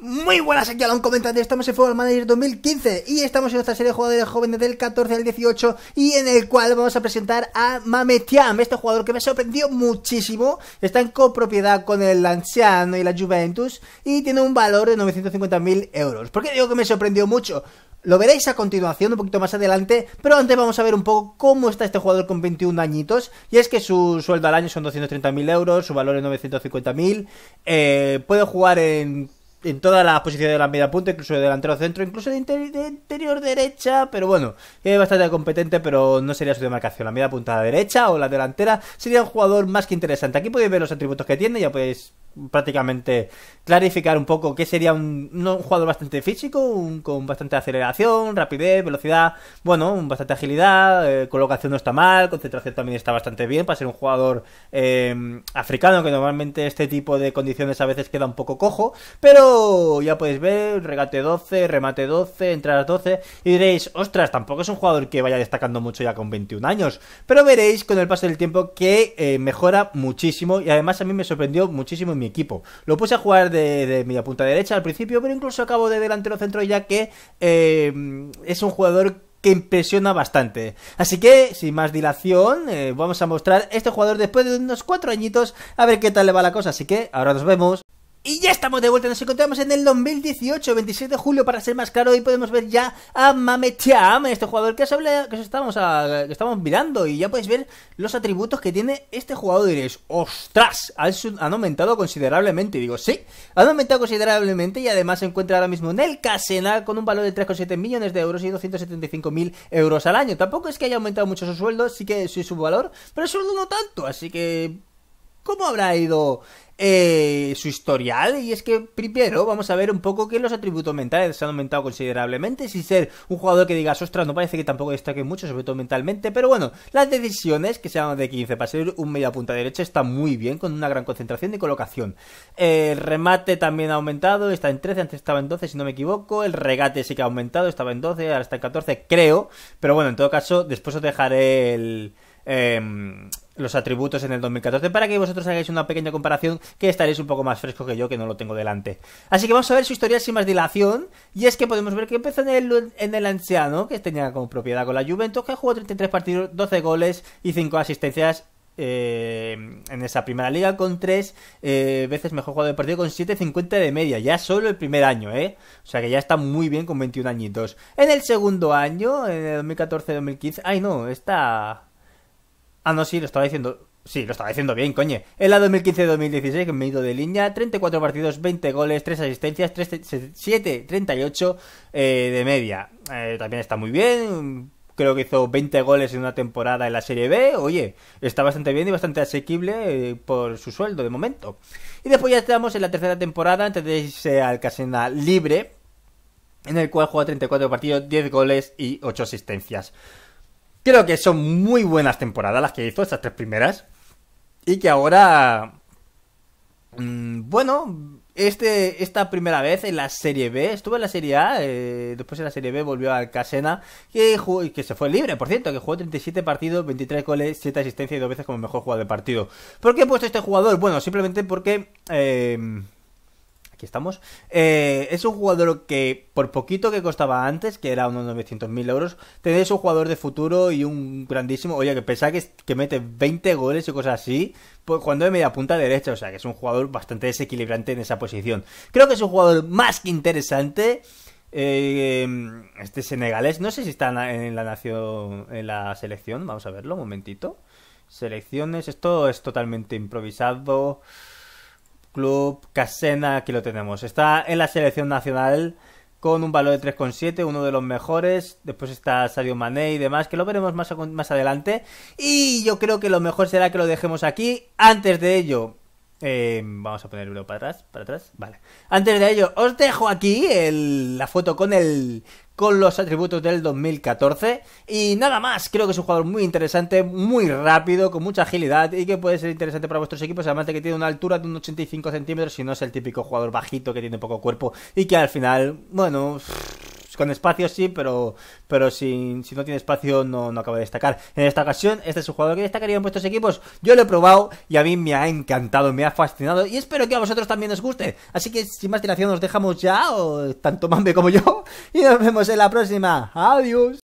Muy buenas, aquí un Comentario estamos en Football Manager 2015 y estamos en nuestra serie de jugadores jóvenes del 14 al 18 y en el cual vamos a presentar a Mametiam, este jugador que me sorprendió muchísimo, está en copropiedad con el Lanciano y la Juventus y tiene un valor de 950.000 euros. ¿Por qué digo que me sorprendió mucho? Lo veréis a continuación, un poquito más adelante, pero antes vamos a ver un poco cómo está este jugador con 21 añitos. Y es que su sueldo al año son 230.000 euros, su valor es 950.000, eh, puede jugar en en todas las posiciones de la media punta, incluso de delantero centro, incluso de, interior derecha, pero bueno, es bastante competente, pero no sería su demarcación. La media punta a derecha o la delantera sería un jugador más que interesante. Aquí podéis ver los atributos que tiene, ya podéis prácticamente clarificar un poco Que sería un, un jugador bastante físico, con bastante aceleración, rapidez, velocidad, bueno, bastante agilidad, eh, colocación no está mal, concentración también está bastante bien para ser un jugador eh, africano, que normalmente este tipo de condiciones a veces queda un poco cojo, pero ya podéis ver, regate 12, remate 12, las 12, y diréis, ostras, tampoco es un jugador que vaya destacando mucho ya con 21 años, pero veréis con el paso del tiempo que eh, mejora muchísimo, y además a mí me sorprendió muchísimo en mi equipo. Lo puse a jugar de, media punta derecha al principio, pero incluso acabo de delantero centro ya que em, es un jugador que impresiona bastante. Así que, sin más dilación, eh, vamos a mostrar este jugador después de unos cuatro añitos, a ver qué tal le va la cosa. Así que, ahora nos vemos. Y ya estamos de vuelta, nos encontramos en el 2018, 27 de julio para ser más claro, y podemos ver ya a Mamecham, este jugador que os, hablé, que estábamos, que mirando, y ya podéis ver los atributos que tiene este jugador, y diréis, ostras, han aumentado considerablemente, digo, sí, han aumentado considerablemente, y además se encuentra ahora mismo en el Casena con un valor de 3,7 millones de euros y 275.000 euros al año, tampoco es que haya aumentado mucho su sueldo, sí que sí su valor, pero sueldo no tanto, así que ¿Cómo habrá ido eh, su historial y es que primero vamos a ver un poco que los atributos mentales se han aumentado considerablemente sin ser un jugador que digas ostras no parece que tampoco destaque mucho sobre todo mentalmente pero bueno las decisiones que sean de 15 para ser un media punta derecha está muy bien con una gran concentración de colocación el remate también ha aumentado está en 13 antes estaba en 12 si no me equivoco el regate sí que ha aumentado estaba en 12 ahora está en 14 creo pero bueno en todo caso después os dejaré el em, los atributos en el 2014 para que vosotros hagáis una pequeña comparación que estaréis un poco más fresco que yo que no lo tengo delante. Así que vamos a ver su historia sin más dilación y es que podemos ver que empezó en el, anciano que tenía como propiedad con la Juventus que jugó 33 partidos, 12 goles y 5 asistencias eh, en esa primera liga con tres eh, veces mejor jugador de partido con 7.50 de media, ya solo el primer año, ¿eh? O sea que ya está muy bien con 21 añitos. En el segundo año, en el 2014-2015, ay no, está Ah, no, sí, lo estaba diciendo. Sí, lo estaba diciendo bien, coño. En la 2015-2016 me he ido de línea, 34 partidos, 20 goles, 3 asistencias, 7, 38 eh, de media. Eh, también está muy bien, creo que hizo 20 goles en una temporada en la Serie B. Oye, está bastante bien y bastante asequible eh, por su sueldo de momento. Y después ya estamos en la tercera temporada antes de irse al Casena libre, en el cual juega 34 partidos, 10 goles y 8 asistencias. Creo que son muy buenas temporadas las que hizo, estas tres primeras. Y que ahora... Mm, bueno, este, esta primera vez en la Serie B, estuvo en la Serie A, eh, después en la Serie B volvió al Casena, que, que se fue libre, por cierto, que jugó 37 partidos, 23 goles, 7 asistencias y dos veces como mejor jugador de partido. ¿Por qué he puesto este jugador? Bueno, simplemente porque... Eh, estamos. Eh, es un jugador que, por poquito que costaba antes, que era unos 900.000 euros, tenéis un jugador de futuro y un grandísimo. Oye, que pesa que, que mete 20 goles y cosas así, pues jugando de media punta derecha. O sea, que es un jugador bastante desequilibrante en esa posición. Creo que es un jugador más que interesante. Eh, este senegalés, no sé si está en la nación, en la selección. Vamos a verlo un momentito. Selecciones, esto es totalmente improvisado. Club Casena, aquí lo tenemos. Está en la selección nacional con un valor de 3,7, uno de los mejores. Después está Sadio Mané y demás, que lo veremos más, más adelante. Y yo creo que lo mejor será que lo dejemos aquí. Antes de ello, Em, vamos a ponerlo para atrás, para atrás, vale. Antes de ello, os dejo aquí la foto con el con los atributos del 2014 y nada más, creo que es un jugador muy interesante, muy rápido, con mucha agilidad y que puede ser interesante para vuestros equipos, además de que tiene una altura de un 85 centímetros y no es el típico jugador bajito que tiene poco cuerpo y que al final, bueno, con espacio sí, pero, pero si, no tiene espacio no, no acaba de destacar. En esta ocasión, este es un jugador que destacaría en vuestros equipos. Yo lo he probado y a mí me ha encantado, me ha fascinado y espero que a vosotros también os guste. Así que sin más dilación nos dejamos ya, o tanto Mambe como yo, y nos vemos en la próxima. Adiós.